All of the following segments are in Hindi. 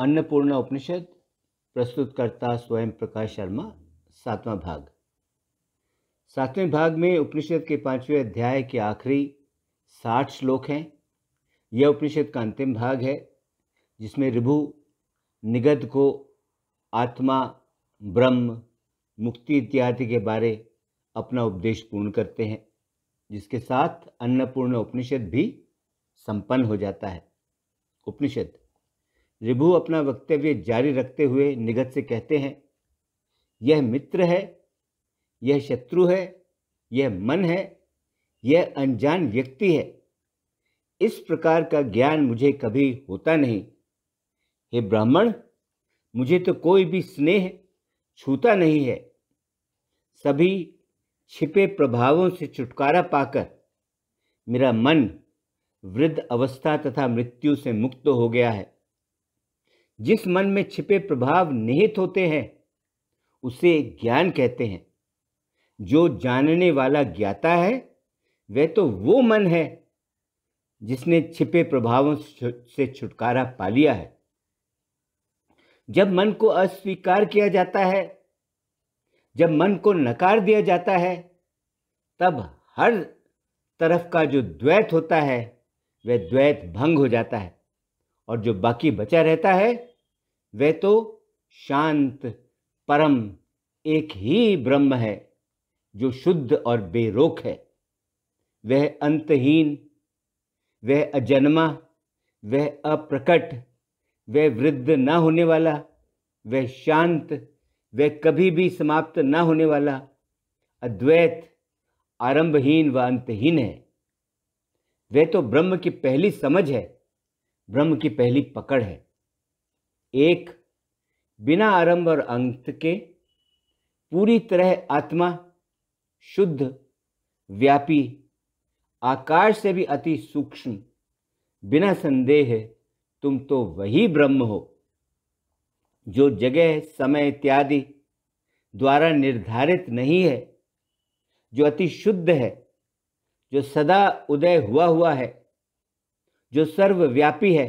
अन्नपूर्णा उपनिषद प्रस्तुतकर्ता स्वयं प्रकाश शर्मा सातवां भाग सातवें भाग में उपनिषद के पांचवें अध्याय के आखिरी साठ श्लोक हैं यह उपनिषद का अंतिम भाग है जिसमें रिभु निगत को आत्मा ब्रह्म मुक्ति इत्यादि के बारे अपना उपदेश पूर्ण करते हैं जिसके साथ अन्नपूर्ण उपनिषद भी संपन्न हो जाता है उपनिषद रिभु अपना वक्तव्य जारी रखते हुए निगत से कहते हैं यह मित्र है यह शत्रु है यह मन है यह अनजान व्यक्ति है इस प्रकार का ज्ञान मुझे कभी होता नहीं हे ब्राह्मण मुझे तो कोई भी स्नेह छूता नहीं है सभी छिपे प्रभावों से छुटकारा पाकर मेरा मन वृद्ध अवस्था तथा मृत्यु से मुक्त हो गया है जिस मन में छिपे प्रभाव निहित होते हैं उसे ज्ञान कहते हैं जो जानने वाला ज्ञाता है वह तो वो मन है जिसने छिपे प्रभावों से छुटकारा पा लिया है जब मन को अस्वीकार किया जाता है जब मन को नकार दिया जाता है तब हर तरफ का जो द्वैत होता है वह द्वैत भंग हो जाता है और जो बाकी बचा रहता है वह तो शांत परम एक ही ब्रह्म है जो शुद्ध और बेरोक है वह अंतहीन वह अजन्मा वह अप्रकट वह वृद्ध ना होने वाला वह शांत वह कभी भी समाप्त ना होने वाला अद्वैत आरंभहीन व अंतहीन है वह तो ब्रह्म की पहली समझ है ब्रह्म की पहली पकड़ है एक बिना आरंभ और अंत के पूरी तरह आत्मा शुद्ध व्यापी आकाश से भी अति सूक्ष्म बिना संदेह तुम तो वही ब्रह्म हो जो जगह समय इत्यादि द्वारा निर्धारित नहीं है जो अति शुद्ध है जो सदा उदय हुआ हुआ है जो सर्वव्यापी है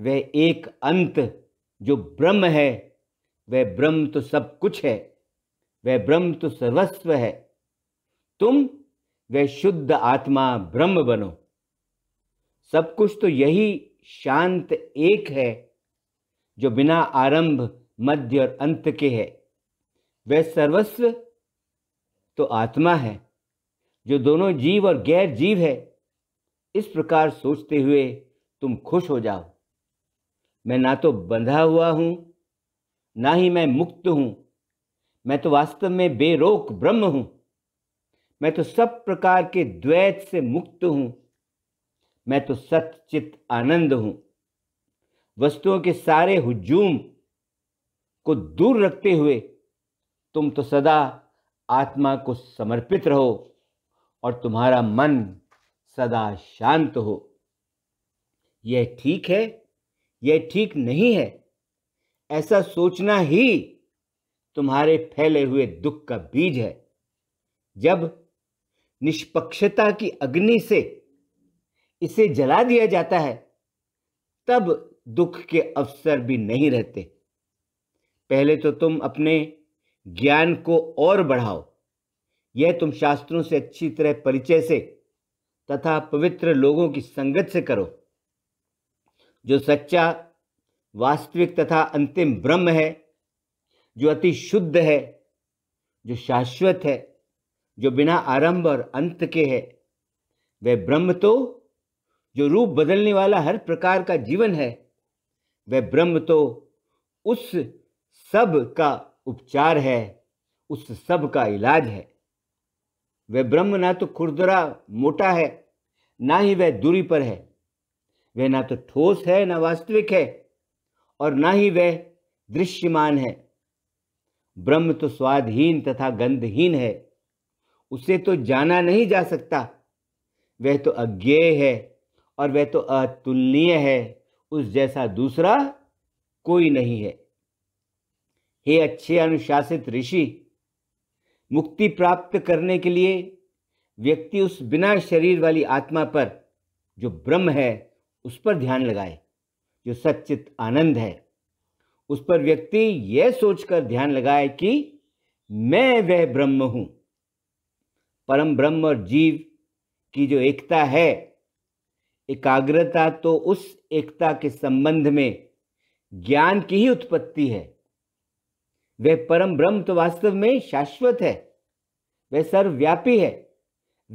वह एक अंत जो ब्रह्म है वह ब्रह्म तो सब कुछ है वह ब्रह्म तो सर्वस्व है तुम वह शुद्ध आत्मा ब्रह्म बनो सब कुछ तो यही शांत एक है जो बिना आरंभ मध्य और अंत के है वह सर्वस्व तो आत्मा है जो दोनों जीव और गैर जीव है इस प्रकार सोचते हुए तुम खुश हो जाओ मैं ना तो बंधा हुआ हूं ना ही मैं मुक्त हूं मैं तो वास्तव में बेरोक ब्रह्म हूं मैं तो सब प्रकार के द्वैत से मुक्त हूं मैं तो सचित आनंद हूं वस्तुओं के सारे हुजूम को दूर रखते हुए तुम तो सदा आत्मा को समर्पित रहो और तुम्हारा मन सदा शांत हो यह ठीक है यह ठीक नहीं है ऐसा सोचना ही तुम्हारे फैले हुए दुख का बीज है जब निष्पक्षता की अग्नि से इसे जला दिया जाता है तब दुख के अवसर भी नहीं रहते पहले तो तुम अपने ज्ञान को और बढ़ाओ यह तुम शास्त्रों से अच्छी तरह परिचय से तथा पवित्र लोगों की संगत से करो जो सच्चा वास्तविक तथा अंतिम ब्रह्म है जो अति शुद्ध है जो शाश्वत है जो बिना आरंभ और अंत के है वह ब्रह्म तो जो रूप बदलने वाला हर प्रकार का जीवन है वह ब्रह्म तो उस सब का उपचार है उस सब का इलाज है वह ब्रह्म ना तो खुरदरा मोटा है ना ही वह दूरी पर है वह ना तो ठोस है ना वास्तविक है और ना ही वह दृश्यमान है ब्रह्म तो स्वादहीन तथा गंधहीन है उसे तो जाना नहीं जा सकता वह तो अज्ञेय है और वह तो अतुलनीय है उस जैसा दूसरा कोई नहीं है हे अच्छे अनुशासित ऋषि मुक्ति प्राप्त करने के लिए व्यक्ति उस बिना शरीर वाली आत्मा पर जो ब्रह्म है उस पर ध्यान लगाए जो सचित आनंद है उस पर व्यक्ति यह सोचकर ध्यान लगाए कि मैं वह ब्रह्म हूं परम ब्रह्म और जीव की जो एकता है एकाग्रता तो उस एकता के संबंध में ज्ञान की ही उत्पत्ति है वह परम ब्रह्म तो वास्तव में शाश्वत है वह सर्वव्यापी है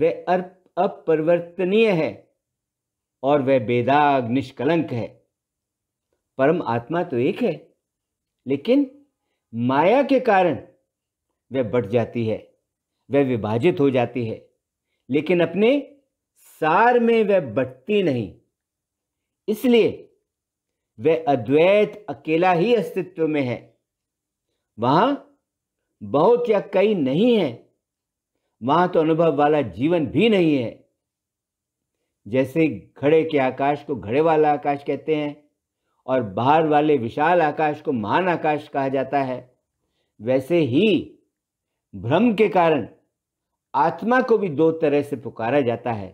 वह अपरिवर्तनीय है और वह बेदाग निष्कलंक है परम आत्मा तो एक है लेकिन माया के कारण वह बढ़ जाती है वह विभाजित हो जाती है लेकिन अपने सार में वह बटती नहीं इसलिए वह अद्वैत अकेला ही अस्तित्व में है वहां बहुत या कई नहीं है वहां तो अनुभव वाला जीवन भी नहीं है जैसे घड़े के आकाश को घड़े वाला आकाश कहते हैं और बाहर वाले विशाल आकाश को महान आकाश कहा जाता है वैसे ही भ्रम के कारण आत्मा को भी दो तरह से पुकारा जाता है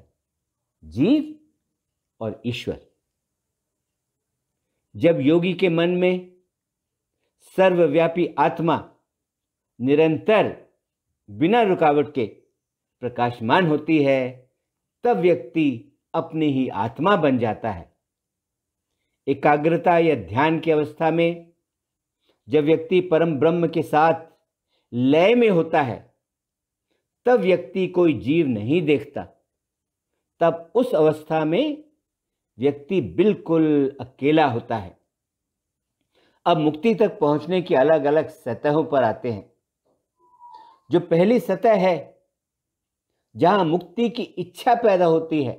जीव और ईश्वर जब योगी के मन में सर्वव्यापी आत्मा निरंतर बिना रुकावट के प्रकाशमान होती है तब व्यक्ति अपनी ही आत्मा बन जाता है एकाग्रता या ध्यान की अवस्था में जब व्यक्ति परम ब्रह्म के साथ लय में होता है तब व्यक्ति कोई जीव नहीं देखता तब उस अवस्था में व्यक्ति बिल्कुल अकेला होता है अब मुक्ति तक पहुंचने की अलग अलग सतहों पर आते हैं जो पहली सतह है जहां मुक्ति की इच्छा पैदा होती है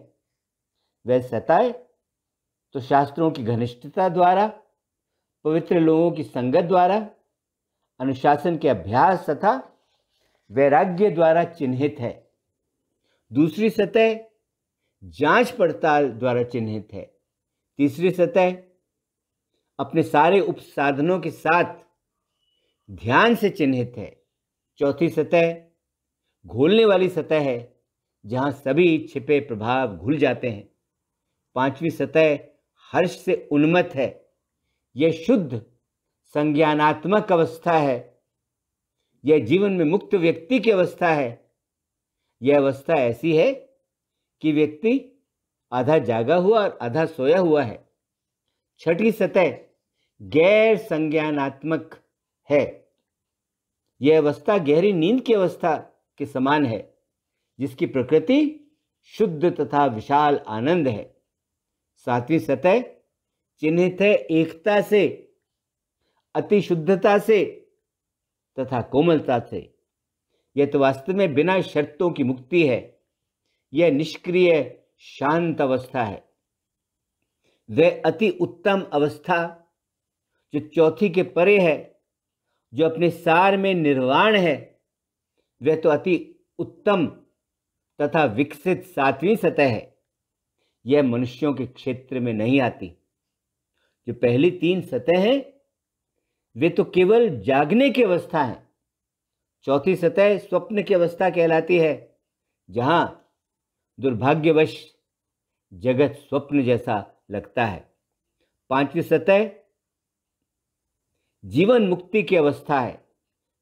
वह सतह तो शास्त्रों की घनिष्ठता द्वारा पवित्र लोगों की संगत द्वारा अनुशासन के अभ्यास तथा वैराग्य द्वारा चिन्हित है दूसरी सतह जांच पड़ताल द्वारा चिन्हित है तीसरी सतह अपने सारे उपसाधनों के साथ ध्यान से चिन्हित है चौथी सतह घोलने वाली सतह है जहां सभी छिपे प्रभाव घुल जाते हैं पांचवी सतह हर्ष से उन्मत है यह शुद्ध संज्ञानात्मक अवस्था है यह जीवन में मुक्त व्यक्ति की अवस्था है यह अवस्था ऐसी है कि व्यक्ति आधा जागा हुआ और आधा सोया हुआ है छठी सतह गैर संज्ञानात्मक है यह अवस्था गहरी नींद की अवस्था के समान है जिसकी प्रकृति शुद्ध तथा विशाल आनंद है सातवीं सतह चिन्हित है एकता से अति शुद्धता से तथा कोमलता से यह तो वास्तव में बिना शर्तों की मुक्ति है यह निष्क्रिय शांत अवस्था है वह अति उत्तम अवस्था जो चौथी के परे है जो अपने सार में निर्वाण है वह तो अति उत्तम तथा विकसित सातवीं सतह है यह मनुष्यों के क्षेत्र में नहीं आती जो पहली तीन सतह हैं वे तो केवल जागने की के अवस्था है चौथी सतह स्वप्न की अवस्था कहलाती है जहां दुर्भाग्यवश जगत स्वप्न जैसा लगता है पांचवी सतह जीवन मुक्ति की अवस्था है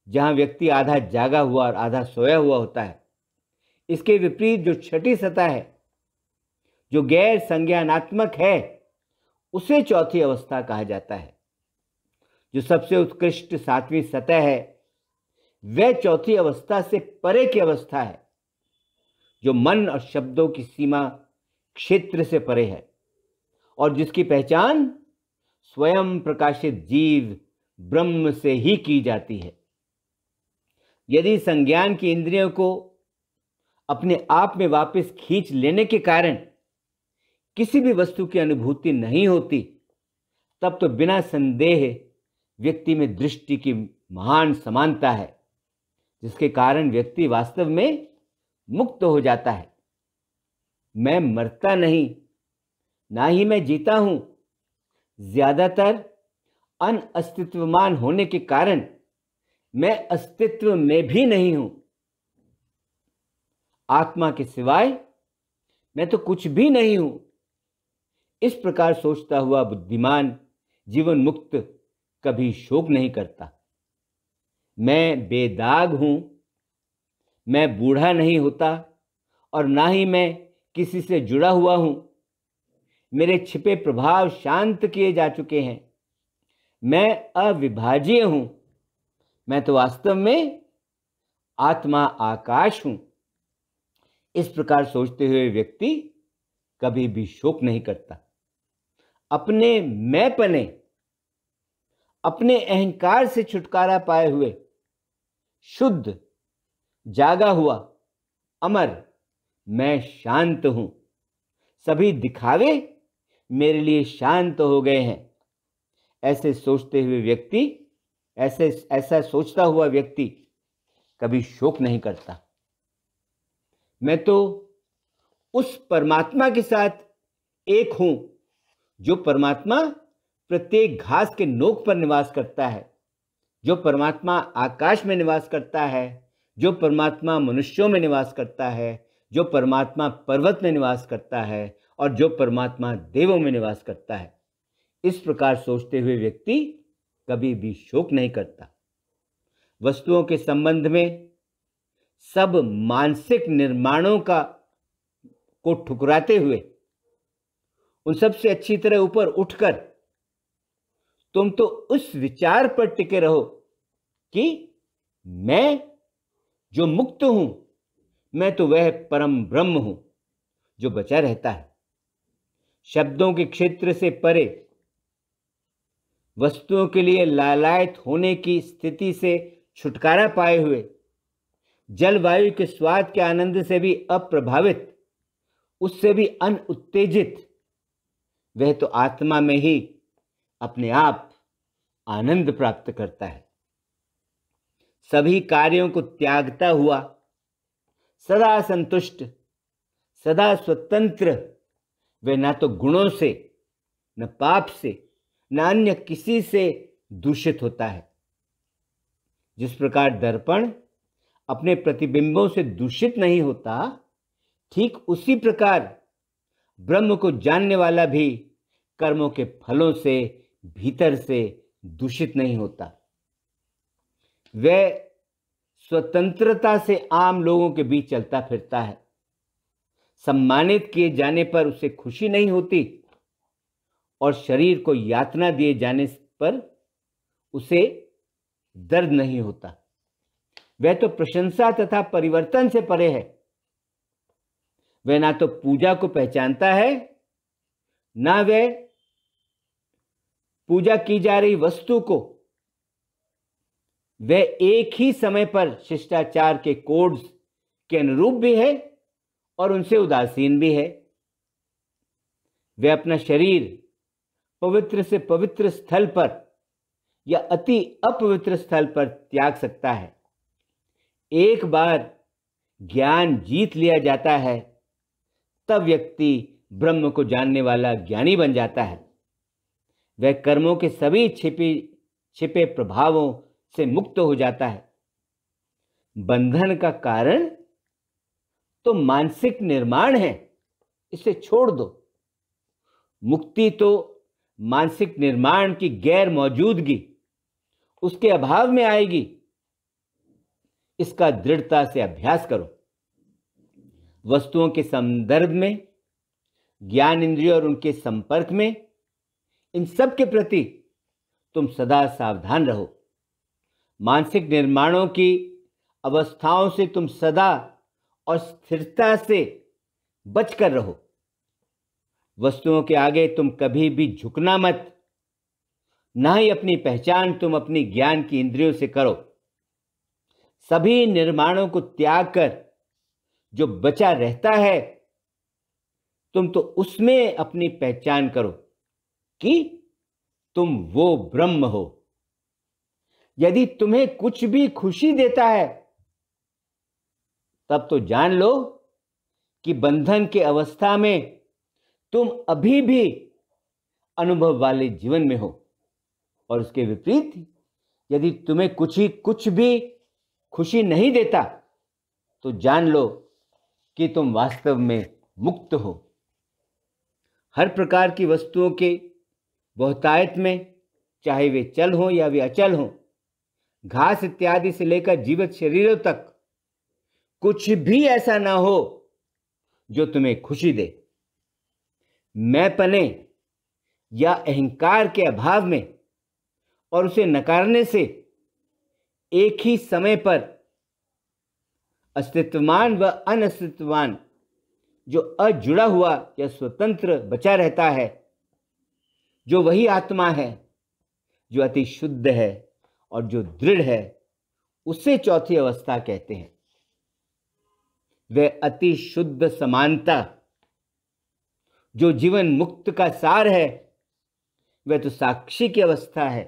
जहाँ व्यक्ति आधा जागा हुआ और आधा सोया हुआ होता है इसके विपरीत जो छठी सतह है जो गैर संज्ञानात्मक है उसे चौथी अवस्था कहा जाता है जो सबसे उत्कृष्ट सातवीं सतह है वह चौथी अवस्था से परे की अवस्था है जो मन और शब्दों की सीमा क्षेत्र से परे है और जिसकी पहचान स्वयं प्रकाशित जीव ब्रह्म से ही की जाती है यदि संज्ञान की इंद्रियों को अपने आप में वापस खींच लेने के कारण किसी भी वस्तु की अनुभूति नहीं होती तब तो बिना संदेह व्यक्ति में दृष्टि की महान समानता है जिसके कारण व्यक्ति वास्तव में मुक्त हो जाता है मैं मरता नहीं ना ही मैं जीता हूं ज्यादातर अन अस्तित्वमान होने के कारण मैं अस्तित्व में भी नहीं हूं आत्मा के सिवाय मैं तो कुछ भी नहीं हूं इस प्रकार सोचता हुआ बुद्धिमान जीवन मुक्त कभी शोक नहीं करता मैं बेदाग हूं मैं बूढ़ा नहीं होता और ना ही मैं किसी से जुड़ा हुआ हूं मेरे छिपे प्रभाव शांत किए जा चुके हैं मैं अविभाज्य हूं मैं तो वास्तव में आत्मा आकाश हूं इस प्रकार सोचते हुए व्यक्ति कभी भी शोक नहीं करता अपने मैं पने अपने अहंकार से छुटकारा पाए हुए शुद्ध जागा हुआ अमर मैं शांत हूं सभी दिखावे मेरे लिए शांत हो गए हैं ऐसे सोचते हुए व्यक्ति ऐसे ऐसा सोचता हुआ व्यक्ति कभी शोक नहीं करता मैं तो उस परमात्मा के साथ एक हूं जो परमात्मा प्रत्येक घास के नोक पर निवास करता है जो परमात्मा आकाश में निवास करता है जो परमात्मा मनुष्यों में निवास करता है जो परमात्मा पर्वत में निवास करता है और जो परमात्मा देवों में निवास करता है इस प्रकार सोचते हुए व्यक्ति कभी भी शोक नहीं करता वस्तुओं के संबंध में सब मानसिक निर्माणों का को ठुकराते हुए उन सबसे अच्छी तरह ऊपर उठकर तुम तो उस विचार पर टिके रहो कि मैं जो मुक्त हूं मैं तो वह परम ब्रह्म हूं जो बचा रहता है शब्दों के क्षेत्र से परे वस्तुओं के लिए लालायत होने की स्थिति से छुटकारा पाए हुए जलवायु के स्वाद के आनंद से भी अप्रभावित उससे भी अन उत्तेजित वह तो आत्मा में ही अपने आप आनंद प्राप्त करता है सभी कार्यों को त्यागता हुआ सदा संतुष्ट सदा स्वतंत्र वह ना तो गुणों से न पाप से नान्य किसी से दूषित होता है जिस प्रकार दर्पण अपने प्रतिबिंबों से दूषित नहीं होता ठीक उसी प्रकार ब्रह्म को जानने वाला भी कर्मों के फलों से भीतर से दूषित नहीं होता वह स्वतंत्रता से आम लोगों के बीच चलता फिरता है सम्मानित किए जाने पर उसे खुशी नहीं होती और शरीर को यातना दिए जाने पर उसे दर्द नहीं होता वह तो प्रशंसा तथा परिवर्तन से परे है वह ना तो पूजा को पहचानता है ना वह पूजा की जा रही वस्तु को वह एक ही समय पर शिष्टाचार के कोड्स के अनुरूप भी है और उनसे उदासीन भी है वह अपना शरीर पवित्र से पवित्र स्थल पर या अति अपवित्र स्थल पर त्याग सकता है एक बार ज्ञान जीत लिया जाता है तब व्यक्ति ब्रह्म को जानने वाला ज्ञानी बन जाता है वह कर्मों के सभी छिपी छिपे प्रभावों से मुक्त हो जाता है बंधन का कारण तो मानसिक निर्माण है इसे छोड़ दो मुक्ति तो मानसिक निर्माण की गैर मौजूदगी उसके अभाव में आएगी इसका दृढ़ता से अभ्यास करो वस्तुओं के संदर्भ में ज्ञान इंद्रियों और उनके संपर्क में इन सब के प्रति तुम सदा सावधान रहो मानसिक निर्माणों की अवस्थाओं से तुम सदा और स्थिरता से बचकर रहो वस्तुओं के आगे तुम कभी भी झुकना मत ना ही अपनी पहचान तुम अपनी ज्ञान की इंद्रियों से करो सभी निर्माणों को त्याग कर जो बचा रहता है तुम तो उसमें अपनी पहचान करो कि तुम वो ब्रह्म हो यदि तुम्हें कुछ भी खुशी देता है तब तो जान लो कि बंधन के अवस्था में तुम अभी भी अनुभव वाले जीवन में हो और उसके विपरीत यदि तुम्हें कुछ ही कुछ भी खुशी नहीं देता तो जान लो कि तुम वास्तव में मुक्त हो हर प्रकार की वस्तुओं के बहुतायत में चाहे वे चल हों या वे अचल हों घास इत्यादि से लेकर जीवित शरीरों तक कुछ भी ऐसा ना हो जो तुम्हें खुशी दे मैं पने या अहंकार के अभाव में और उसे नकारने से एक ही समय पर अस्तित्वमान व अनस्तित्वमान जो अजुड़ा हुआ या स्वतंत्र बचा रहता है जो वही आत्मा है जो अति शुद्ध है और जो दृढ़ है उसे चौथी अवस्था कहते हैं वह अति शुद्ध समानता जो जीवन मुक्त का सार है वह तो साक्षी की अवस्था है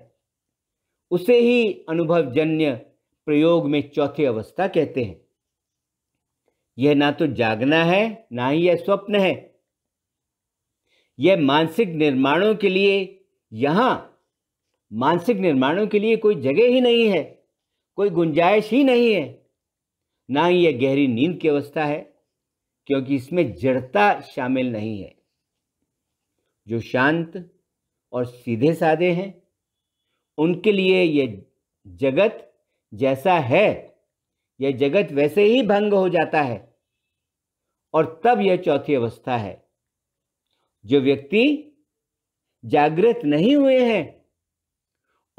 उसे ही अनुभव जन्य प्रयोग में चौथी अवस्था कहते हैं यह ना तो जागना है ना ही यह स्वप्न है यह मानसिक निर्माणों के लिए यहां मानसिक निर्माणों के लिए कोई जगह ही नहीं है कोई गुंजाइश ही नहीं है ना ही यह गहरी नींद की अवस्था है क्योंकि इसमें जड़ता शामिल नहीं है जो शांत और सीधे साधे हैं उनके लिए ये जगत जैसा है यह जगत वैसे ही भंग हो जाता है और तब यह चौथी अवस्था है जो व्यक्ति जागृत नहीं हुए हैं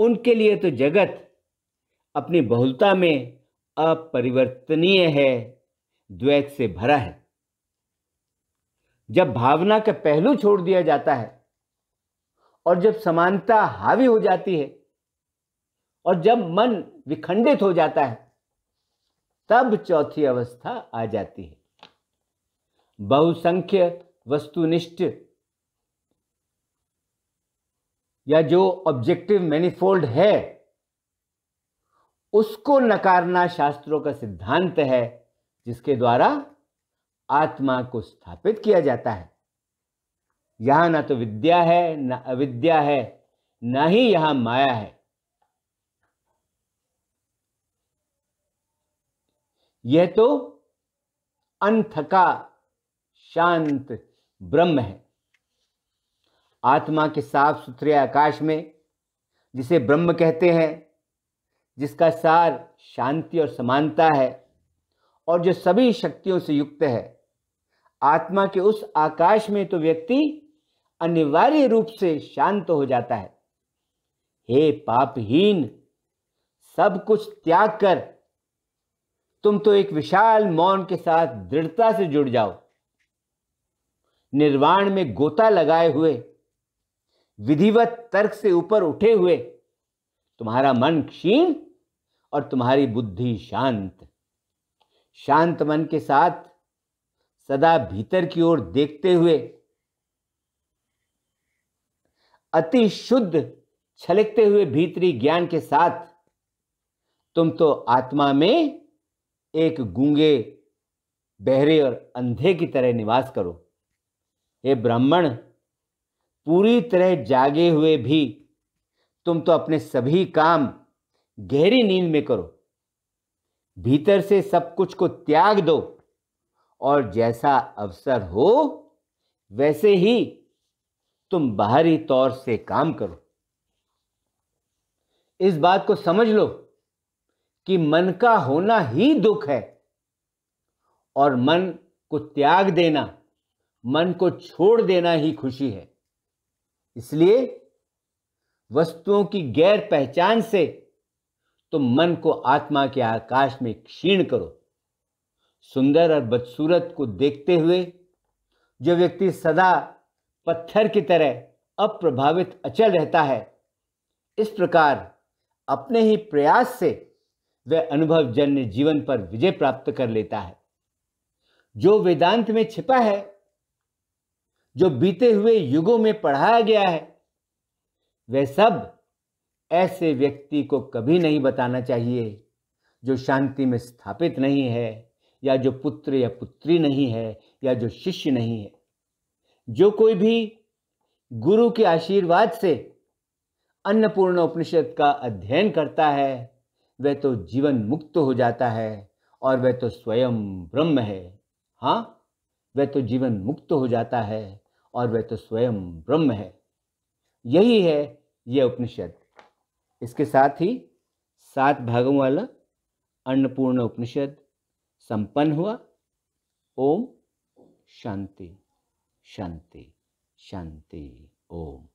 उनके लिए तो जगत अपनी बहुलता में अपरिवर्तनीय है द्वैत से भरा है जब भावना का पहलू छोड़ दिया जाता है और जब समानता हावी हो जाती है और जब मन विखंडित हो जाता है तब चौथी अवस्था आ जाती है बहुसंख्य वस्तुनिष्ठ या जो ऑब्जेक्टिव मैनिफोल्ड है उसको नकारना शास्त्रों का सिद्धांत है जिसके द्वारा आत्मा को स्थापित किया जाता है यहां ना तो विद्या है ना अविद्या है ना ही यहां माया है यह तो अनथका शांत ब्रह्म है आत्मा के साफ सुथरे आकाश में जिसे ब्रह्म कहते हैं जिसका सार शांति और समानता है और जो सभी शक्तियों से युक्त है आत्मा के उस आकाश में तो व्यक्ति अनिवार्य रूप से शांत हो जाता है हे पापहीन सब कुछ त्याग कर तुम तो एक विशाल मौन के साथ दृढ़ता से जुड़ जाओ निर्वाण में गोता लगाए हुए विधिवत तर्क से ऊपर उठे हुए तुम्हारा मन क्षीण और तुम्हारी बुद्धि शांत शांत मन के साथ सदा भीतर की ओर देखते हुए अति शुद्ध छलकते हुए भीतरी ज्ञान के साथ तुम तो आत्मा में एक गूंगे बहरे और अंधे की तरह निवास करो हे ब्राह्मण पूरी तरह जागे हुए भी तुम तो अपने सभी काम गहरी नींद में करो भीतर से सब कुछ को त्याग दो और जैसा अवसर हो वैसे ही तुम बाहरी तौर से काम करो इस बात को समझ लो कि मन का होना ही दुख है और मन को त्याग देना मन को छोड़ देना ही खुशी है इसलिए वस्तुओं की गैर पहचान से तुम मन को आत्मा के आकाश में क्षीण करो सुंदर और बदसूरत को देखते हुए जो व्यक्ति सदा पत्थर की तरह अप्रभावित अचल रहता है इस प्रकार अपने ही प्रयास से वह अनुभव जन्य जीवन पर विजय प्राप्त कर लेता है जो वेदांत में छिपा है जो बीते हुए युगों में पढ़ाया गया है वह सब ऐसे व्यक्ति को कभी नहीं बताना चाहिए जो शांति में स्थापित नहीं है या जो पुत्र या पुत्री नहीं है या जो शिष्य नहीं है जो कोई भी गुरु के आशीर्वाद से अन्नपूर्ण उपनिषद का अध्ययन करता है वह तो जीवन मुक्त हो जाता है और वह तो स्वयं ब्रह्म है हाँ वह तो जीवन मुक्त हो जाता है और वह तो स्वयं ब्रह्म है यही है यह उपनिषद इसके साथ ही सात भागों वाला अन्नपूर्ण उपनिषद संपन्न हुआ ओम शांति शांति शांति ओम